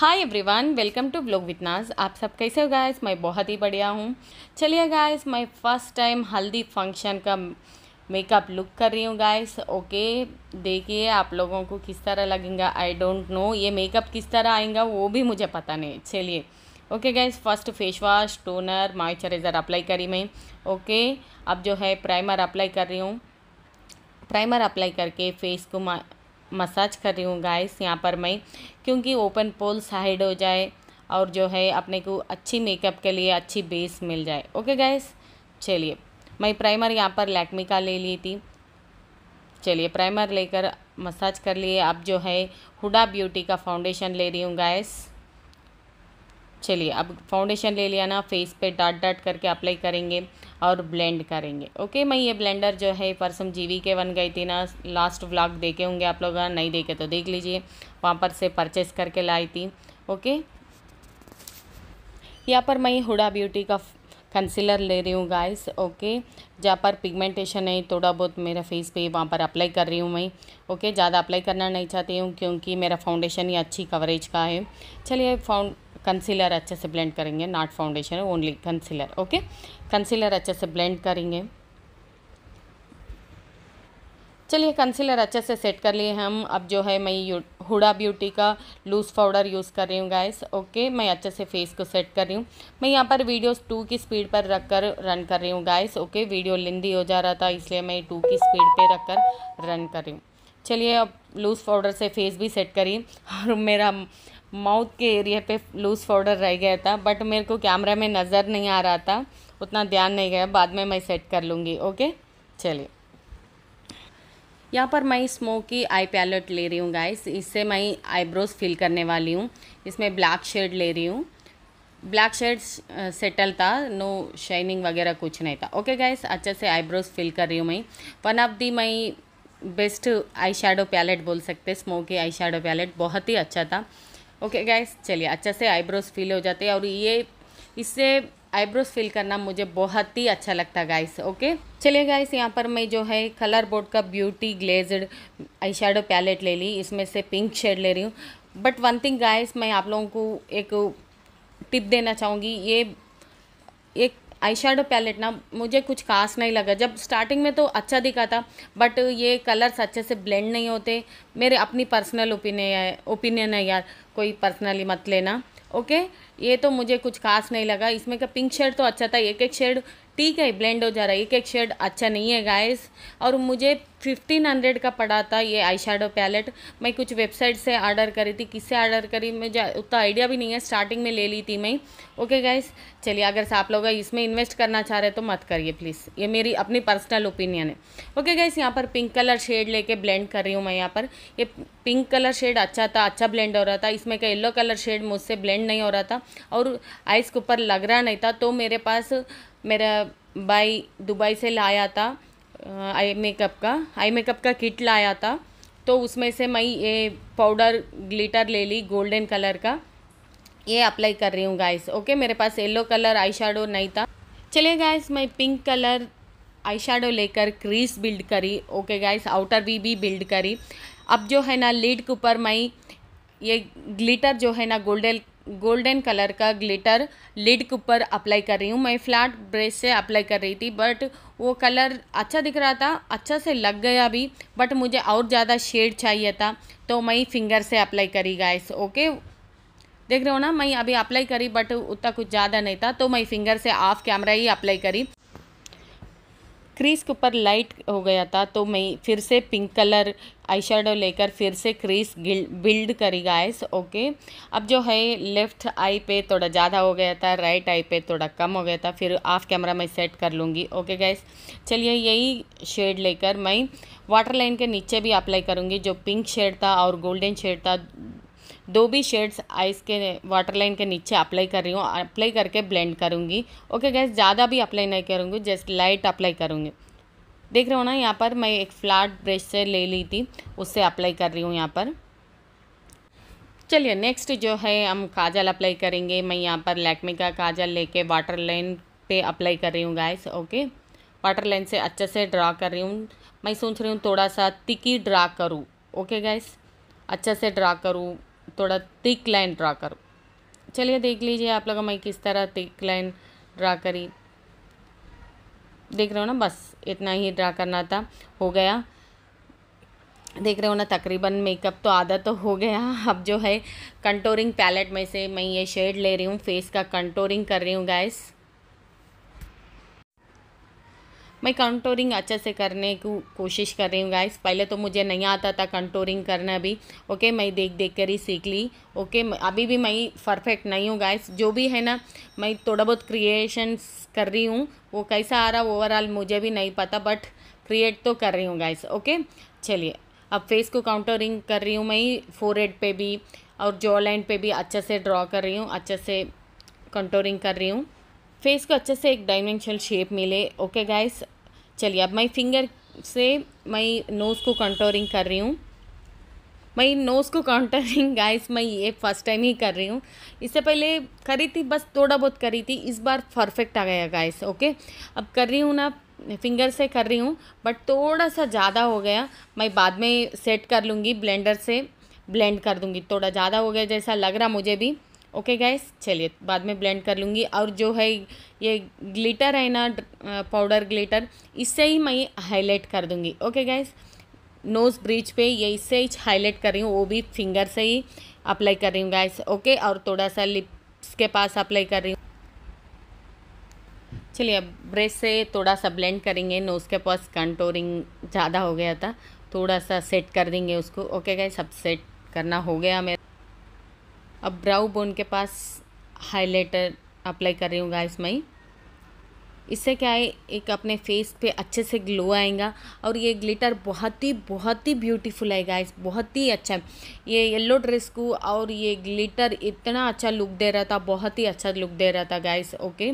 hi everyone welcome to blog with Naaz आप सब कैसे हो गाइस मैं बहुत ही बढ़िया हूँ चलिए गाइस मैं फ़र्स्ट टाइम हल्दी फंक्शन का मेकअप लुक कर रही हूँ गाइस ओके देखिए आप लोगों को किस तरह लगेगा आई डोंट नो ये मेकअप किस तरह आएगा वो भी मुझे पता नहीं चलिए okay guys first face wash toner moisturiser apply करी मैं ओके अब जो है प्राइमर अप्लाई कर रही हूँ प्राइमर अप्लाई करके फेस को मसाज कर रही हूँ गाइस यहाँ पर मैं क्योंकि ओपन पोल साइड हो जाए और जो है अपने को अच्छी मेकअप के लिए अच्छी बेस मिल जाए ओके गाइस चलिए मैं प्राइमर यहाँ पर लैक्मी का ले ली थी चलिए प्राइमर लेकर मसाज कर लिए अब जो है हुडा ब्यूटी का फाउंडेशन ले रही हूँ गाइस चलिए अब फाउंडेशन ले लिया ना फेस पे डॉट डॉट करके अप्लाई करेंगे और ब्लेंड करेंगे ओके मैं ये ब्लेंडर जो है परसम जीवी के बन गई थी ना लास्ट व्लॉग देखे होंगे आप लोग हाँ, नहीं देखे तो देख लीजिए वहाँ पर से परचेस करके लाई थी ओके यहाँ पर मैं हुडा ब्यूटी का कंसीलर ले रही हूँ गाइस ओके जहाँ पर पिगमेंटेशन है थोड़ा बहुत मेरा फेस पे वहाँ पर अप्लाई कर रही हूँ मैं ओके ज़्यादा अप्लाई करना नहीं चाहती हूँ क्योंकि मेरा फाउंडेशन ही अच्छी कवरेज का है चलिए फाउंड कंसीलर अच्छे से ब्लेंड करेंगे not foundation only concealer okay concealer अच्छे से ब्लेंड करेंगे चलिए कंसीलर अच्छे से सेट कर लिए हम अब जो है मैं हुडा ब्यूटी का लूज़ पाउडर यूज़ कर रही हूँ गाइस ओके मैं अच्छे से फेस को सेट कर रही हूँ मैं यहाँ पर वीडियोस टू की स्पीड पर रख कर रन कर रही हूँ गाइस ओके वीडियो लिंदी हो जा रहा था इसलिए मैं टू की स्पीड पर रख कर रन कर रही हूँ चलिए अब लूज़ पाउडर से फेस भी सेट करी और मेरा माउथ के एरिया पे लूज़ पाउडर रह गया था बट मेरे को कैमरा में नज़र नहीं आ रहा था उतना ध्यान नहीं गया बाद में मैं सेट कर लूँगी ओके चलिए यहाँ पर मैं स्मोकी आई पैलेट ले रही हूँ गाइस इससे मैं आईब्रोज फिल करने वाली हूँ इसमें ब्लैक शेड ले रही हूँ ब्लैक शेड सेटल था नो शाइनिंग वगैरह कुछ नहीं था ओके गाइस अच्छे से आईब्रोज फिल कर रही हूँ मैं one of the my best eye shadow palette बोल सकते स्मोकी आई शेडो पैलेट बहुत ही अच्छा था ओके गाइस चलिए अच्छा से आईब्रोज फिल हो जाते हैं और ये इससे आईब्रोज फिल करना मुझे बहुत ही अच्छा लगता है गाइस ओके चलिए गाइस यहाँ पर मैं जो है कलर बोर्ड का beauty glazed eye shadow palette ले ली इसमें से पिंक शेड ले रही हूँ बट वन थिंग गाइस मैं आप लोगों को एक टिप देना चाहूँगी ये एक आई शेडो पैलेट ना मुझे कुछ खास नहीं लगा जब स्टार्टिंग में तो अच्छा दिखा था बट ये कलर्स अच्छे से ब्लेंड नहीं होते मेरे अपनी पर्सनल ओपिनियन है ओपिनियन है यार कोई पर्सनली मत लेना ओके ये तो मुझे कुछ खास नहीं लगा इसमें का पिंक शेड तो अच्छा था एक एक शेड ठीक है ब्लेंड हो जा रहा है एक एक शेड अच्छा नहीं है गाइस और मुझे फिफ्टीन हंड्रेड का पड़ा था ये आई शेडो पैलेट मैं कुछ वेबसाइट से ऑर्डर करी थी किससे ऑर्डर करी मुझे उतना आइडिया भी नहीं है स्टार्टिंग में ले ली थी मैं ओके गाइस चलिए अगर से आप लोग इसमें इन्वेस्ट करना चाह रहे तो मत करिए प्लीज़ ये मेरी अपनी पर्सनल ओपिनियन है ओके गाइस यहाँ पर पिंक कलर शेड लेके ब्लेंड कर रही हूँ मैं यहाँ पर ये पिंक कलर शेड अच्छा था अच्छा ब्लेंड हो रहा था इसमें का येलो कलर शेड मुझसे ब्लेंड नहीं हो रहा था और आइस के ऊपर लग रहा नहीं था तो मेरे पास मेरा भाई दुबई से लाया था आई मेकअप का आई मेकअप का किट लाया था तो उसमें से मैं ये पाउडर ग्लिटर ले ली गोल्डन कलर का ये अप्लाई कर रही हूँ गाइस ओके मेरे पास येलो कलर आई नहीं था चलिए गाइस मैं पिंक कलर आई लेकर क्रीज बिल्ड करी ओके गाइस आउटर भी भी बिल्ड करी अब जो है ना लीड के ऊपर मैं ये ग्लिटर जो है ना गोल्डन गोल्डन कलर का ग्लिटर लिड के ऊपर अप्लाई कर रही हूँ मैं फ्लैट ब्रश से अप्लाई कर रही थी बट वो कलर अच्छा दिख रहा था अच्छा से लग गया भी बट मुझे और ज़्यादा शेड चाहिए था तो मैं फिंगर से अप्लाई करी गाइस ओके देख रहे हो ना मैं अभी अप्लाई करी बट उतना कुछ ज़्यादा नहीं था तो मैं फिंगर से ऑफ कैमरा ही अप्लाई करी क्रीज़ के ऊपर लाइट हो गया था तो मैं फिर से पिंक कलर आई शेडो लेकर फिर से क्रीज बिल्ड करी गाइस ओके अब जो है लेफ़्ट आई पे थोड़ा ज़्यादा हो गया था राइट आई पे थोड़ा कम हो गया था फिर ऑफ कैमरा मैं सेट कर लूँगी ओके गाइस चलिए यही शेड लेकर मैं वाटर लाइन के नीचे भी अप्लाई करूँगी जो पिंक शेड था और गोल्डन शेड था दो भी शेड्स आइस के वाटर लाइन के नीचे अप्लाई कर रही हूँ अप्लाई करके ब्लेंड करूँगी ओके गैस ज़्यादा भी अप्लाई नहीं करूँगी जस्ट लाइट अप्लाई करूँगी देख रहे हो ना यहाँ पर मैं एक फ्लैट ब्रश से ले ली थी उससे अप्लाई कर रही हूँ यहाँ पर चलिए नेक्स्ट जो है हम काजल अप्लाई करेंगे मैं यहाँ पर लैक्मे का काजल लेके वाटर लाइन पे अप्लाई कर रही हूँ गाइस ओके वाटर लाइन से अच्छे से ड्रा कर रही हूँ मैं सोच रही हूँ थोड़ा सा तिकी ड्रा करूँ ओके गाइस अच्छे से ड्रा करूँ थोड़ा थिक लाइन ड्रा करो चलिए देख लीजिए आप लोगों मैं किस तरह थिक लाइन ड्रा करी देख रहे हो ना बस इतना ही ड्रा करना था हो गया देख रहे हो ना तकरीबन मेकअप तो आधा तो हो गया अब जो है कंटोरिंग पैलेट में से मैं ये शेड ले रही हूँ फेस का कंटोरिंग कर रही हूँ गैस मैं कंटोरिंग अच्छे से करने की कोशिश कर रही हूँ गाइस पहले तो मुझे नहीं आता था कंटोरिंग करना भी ओके मैं देख देख कर ही सीख ली ओके अभी भी मैं परफेक्ट नहीं हूँ गाइस जो भी है ना मैं थोड़ा बहुत क्रिएशंस कर रही हूँ वो कैसा आ रहा ओवरऑल मुझे भी नहीं पता बट क्रिएट तो कर रही हूँ गाइस ओके चलिए अब फेस को काउंटरिंग कर रही हूँ मैं फोर हेड पर भी और जॉ लाइन पर भी अच्छे से ड्रॉ कर रही हूँ अच्छे से कंटोरिंग कर रही हूँ फेस को अच्छे से एक डायमेंशनल शेप मिले ओके गाइस चलिए अब मैं फिंगर से मैं नोज़ को कंटोरिंग कर रही हूँ मैं नोज़ को कंटोरिंग गाइस मैं ये फर्स्ट टाइम ही कर रही हूँ इससे पहले करी थी बस थोड़ा बहुत करी थी इस बार परफेक्ट आ गया गाइस ओके अब कर रही हूँ ना फिंगर से कर रही हूँ बट थोड़ा सा ज़्यादा हो गया मैं बाद में सेट कर लूँगी ब्लेंडर से ब्लेंड कर दूँगी थोड़ा ज़्यादा हो गया जैसा लग रहा मुझे भी ओके गैस चलिए बाद में ब्लेंड कर लूँगी और जो है ये ग्लिटर है ना पाउडर ग्लिटर इससे ही मैं हाईलाइट कर दूँगी ओके गैस नोज़ ब्रिज पे ये इससे ही हाईलाइट कर रही हूँ वो भी फिंगर से ही अप्लाई कर रही हूँ गैस ओके और थोड़ा सा लिप्स के पास अप्लाई कर रही हूँ चलिए अब ब्रश से थोड़ा सा ब्लेंड करेंगे नोज़ के पास कंटोरिंग ज़्यादा हो गया था थोड़ा सा सेट कर देंगे उसको ओके गैस अब सेट करना हो गया मेरा अब ब्राउ बोन के पास हाइलाइटर अप्लाई कर रही हूँ गाइस मैं इससे क्या है एक अपने फेस पे अच्छे से ग्लो आएगा और ये ग्लिटर बहुत ही बहुत ही ब्यूटीफुल है गाइस बहुत ही अच्छा है ये येलो ड्रेस को और ये ग्लिटर इतना अच्छा लुक दे रहा था बहुत ही अच्छा लुक दे रहा था गाइस ओके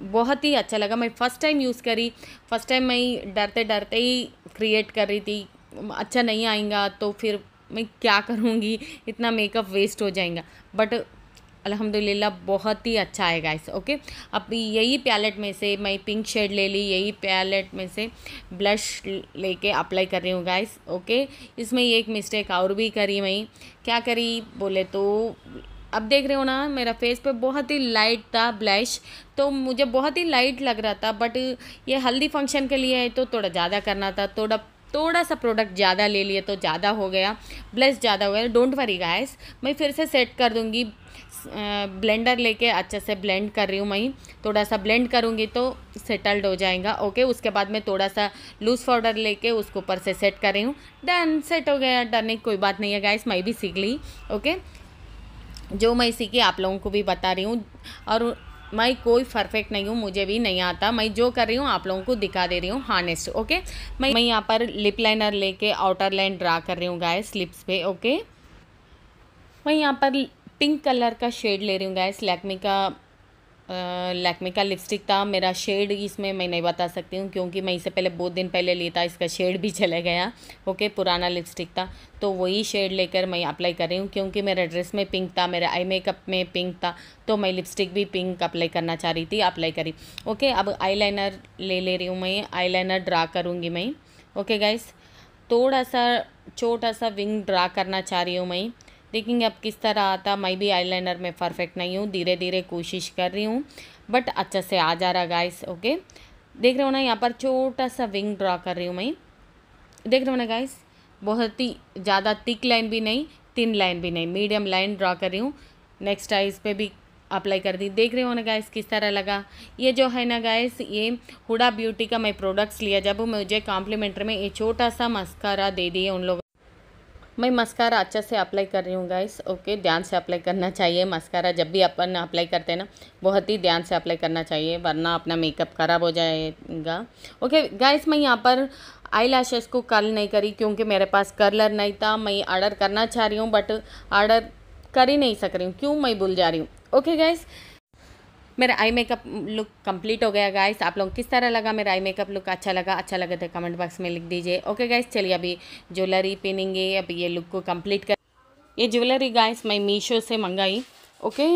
बहुत ही अच्छा लगा मैं फ़र्स्ट टाइम यूज़ करी फर्स्ट टाइम मैं डरते डरते ही क्रिएट कर रही थी अच्छा नहीं आएगा तो फिर मैं क्या करूँगी इतना मेकअप वेस्ट हो जाएगा बट अल्हम्दुलिल्लाह बहुत ही अच्छा है गाइस ओके अब यही पैलेट में से मैं पिंक शेड ले ली यही पैलेट में से ब्लश लेके अप्लाई कर रही हूँ गाइस ओके इसमें एक मिस्टेक और भी करी मैं क्या करी बोले तो अब देख रहे हो ना मेरा फेस पे बहुत ही लाइट था ब्लश तो मुझे बहुत ही लाइट लग रहा था बट ये हल्दी फंक्शन के लिए है तो थोड़ा ज़्यादा करना था थोड़ा थोड़ा सा प्रोडक्ट ज़्यादा ले लिए तो ज़्यादा हो गया ब्लस ज़्यादा हो गया डोंट वरी गाइस मैं फिर से सेट कर दूँगी ब्लेंडर लेके अच्छे से ब्लेंड कर रही हूँ मैं थोड़ा सा ब्लेंड करूँगी तो सेटल्ड हो जाएगा ओके उसके बाद मैं थोड़ा सा लूज़ पाउडर लेके उसको ऊपर से सेट कर रही हूँ डन सेट हो गया डरने नहीं कोई बात नहीं है गाइस मैं भी सीख ली ओके जो मैं सीखी आप लोगों को भी बता रही हूँ और मैं कोई परफेक्ट नहीं हूँ मुझे भी नहीं आता मैं जो कर रही हूँ आप लोगों को दिखा दे रही हूँ हानेस्ट ओके मैं मैं यहाँ पर लिप लाइनर लेके आउटर लाइन ड्रा कर रही हूँ गाय लिप्स पे ओके मैं यहाँ पर पिंक कलर का शेड ले रही हूँ गाय लैक्मी का लैक्मे का लिपस्टिक था मेरा शेड इसमें मैं नहीं बता सकती हूँ क्योंकि मैं इससे पहले बहुत दिन पहले ली था इसका शेड भी चला गया ओके पुराना लिपस्टिक था तो वही शेड लेकर मैं अप्लाई कर रही हूँ क्योंकि मेरा ड्रेस में पिंक था मेरा आई मेकअप में पिंक था तो मैं लिपस्टिक भी पिंक अप्लाई करना चाह रही थी अप्लाई करी ओके अब लाइनर ले ले रही हूँ मैं आई लाइनर ड्रा करूँगी मैं ओके गाइस थोड़ा सा छोटा सा विंग ड्रा करना चाह रही हूँ मैं देखेंगे अब किस तरह आता मैं भी आईलाइनर में परफेक्ट नहीं हूँ धीरे धीरे कोशिश कर रही हूँ बट अच्छे से आ जा रहा गाइस ओके देख रहे हो ना यहाँ पर छोटा सा विंग ड्रा कर रही हूँ मैं देख रहे हो ना गाइस बहुत ही ज़्यादा तिक लाइन भी नहीं तीन लाइन भी नहीं मीडियम लाइन ड्रा कर रही हूँ नेक्स्ट आइज़ पे पर भी अप्लाई कर दी देख रहे हो ना गाइस किस तरह लगा ये जो है ना गाइस ये हुडा ब्यूटी का मैं प्रोडक्ट्स लिया जब मुझे कॉम्प्लीमेंट्री में ये छोटा सा मस्कारा दे दिए उन लोगों मैं मस्कारा अच्छा से अप्लाई कर रही हूँ गाइस ओके ध्यान से अप्लाई करना चाहिए मस्कारा जब भी अपन अप्लाई करते हैं ना बहुत ही ध्यान से अप्लाई करना चाहिए वरना अपना मेकअप ख़राब हो जाएगा ओके गाइस मैं यहाँ पर आई लैशेज़ को कर्ल नहीं करी क्योंकि मेरे पास कर्लर नहीं था मैं आर्डर करना चाह रही हूँ बट आर्डर कर ही नहीं सक रही हूँ क्यों मैं भूल जा रही हूँ ओके गाइस मेरा आई मेकअप लुक कंप्लीट हो गया गाइस आप लोग किस तरह लगा मेरा आई मेकअप लुक अच्छा लगा अच्छा लगा तो कमेंट बॉक्स में लिख दीजिए ओके गाइस चलिए अभी ज्वेलरी पहनेंगे अब ये लुक को कंप्लीट कर ये ज्वेलरी गाइस मैं मीशो से मंगाई ओके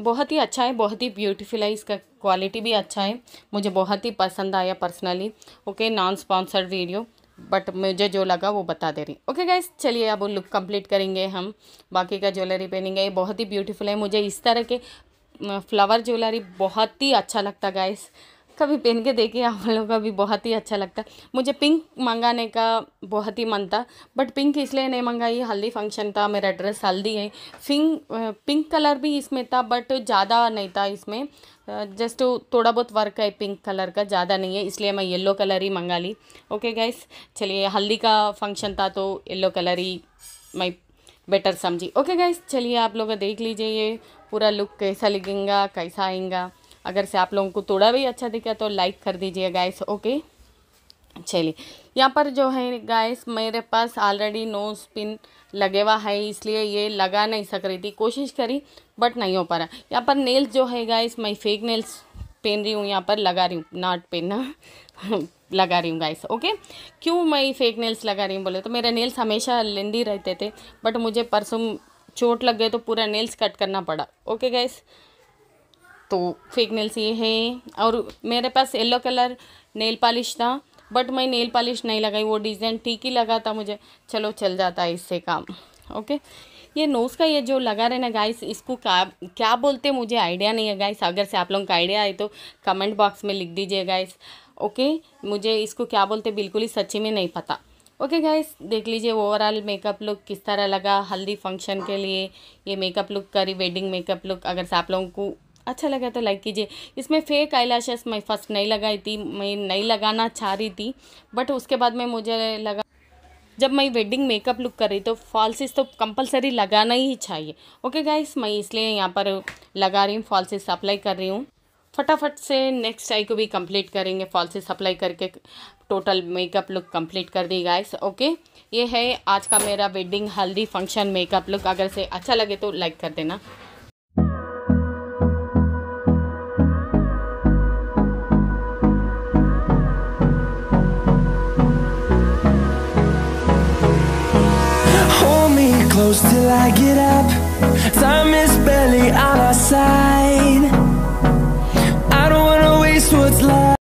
बहुत ही अच्छा है बहुत ही ब्यूटीफुल है इसका क्वालिटी भी अच्छा है मुझे बहुत ही पसंद आया personally okay non sponsored video but मुझे जो लगा वो बता दे रही ओके गाइस चलिए अब लुक कंप्लीट करेंगे हम बाकी का ज्वेलरी पहनेंगे ये बहुत ही ब्यूटीफुल है मुझे इस तरह के फ्लावर ज्वेलरी बहुत ही अच्छा लगता गाइस कभी पहन के देखिए आप लोगों का भी बहुत ही अच्छा लगता मुझे पिंक मंगाने का बहुत ही मन था बट पिंक इसलिए नहीं मंगाई हल्दी फंक्शन था मेरा ड्रेस हल्दी है पिंक पिंक कलर भी इसमें था बट ज़्यादा नहीं था इसमें जस्ट थोड़ा बहुत वर्क है पिंक कलर का ज़्यादा नहीं है इसलिए मैं येल्लो कलर ही मंगा ली ओके गाइस चलिए हल्दी का फंक्शन था तो येल्लो कलर ही मैं बेटर समझी ओके गाइस चलिए आप लोग देख लीजिए ये पूरा लुक कैसा लगेगा कैसा आएगा अगर से आप लोगों को थोड़ा भी अच्छा दिखा तो लाइक कर दीजिए गाइस ओके चलिए यहाँ पर जो है गाइस मेरे पास ऑलरेडी नो स्पिन लगे हुआ है इसलिए ये लगा नहीं सक रही थी कोशिश करी बट नहीं हो पा रहा यहाँ पर नेल्स जो है गाइस मैं फेक नेल्स पहन रही हूँ यहाँ पर लगा रही हूँ नॉट पहनना लगा रही हूँ गाइस ओके क्यों मैं फेक नेल्स लगा रही हूँ बोले तो मेरे नेल्स हमेशा लेंदी रहते थे बट मुझे परसों चोट लग गए तो पूरा नेल्स कट करना पड़ा ओके गैस तो फेक नेल्स ये है और मेरे पास येलो कलर नेल पॉलिश था बट मैं नेल पॉलिश नहीं लगाई वो डिज़ाइन ठीक ही लगा था मुझे चलो चल जाता है इससे काम ओके ये नोज़ का ये जो लगा रहे ना गाइस इसको क्या क्या बोलते मुझे आइडिया नहीं है गाइस अगर से आप लोगों का आइडिया आए तो कमेंट बॉक्स में लिख दीजिए गाइस ओके मुझे इसको क्या बोलते बिल्कुल ही सच्ची में नहीं पता ओके गाइस देख लीजिए ओवरऑल मेकअप लुक किस तरह लगा हल्दी फंक्शन के लिए ये मेकअप लुक करी वेडिंग मेकअप लुक अगर आप लोगों को अच्छा लगा तो लाइक कीजिए इसमें फेक आई लैशेस मैं फर्स्ट नहीं लगाई थी मैं नहीं लगाना चाह रही थी बट उसके बाद में मुझे लगा जब मैं वेडिंग मेकअप लुक कर रही तो फॉल्सिस तो कंपलसरी लगाना ही चाहिए ओके गाइस मैं इसलिए यहाँ पर लगा रही हूँ फॉल्सिस अप्लाई कर रही हूँ फटाफट से नेक्स्ट आई को भी कंप्लीट करेंगे फॉल से सप्लाई करके टोटल मेकअप लुक कंप्लीट कर दी गाइस ओके ये है आज का मेरा वेडिंग हल्दी फंक्शन मेकअप लुक अगर से अच्छा लगे तो लाइक कर देना close till I get up Time is barely on our side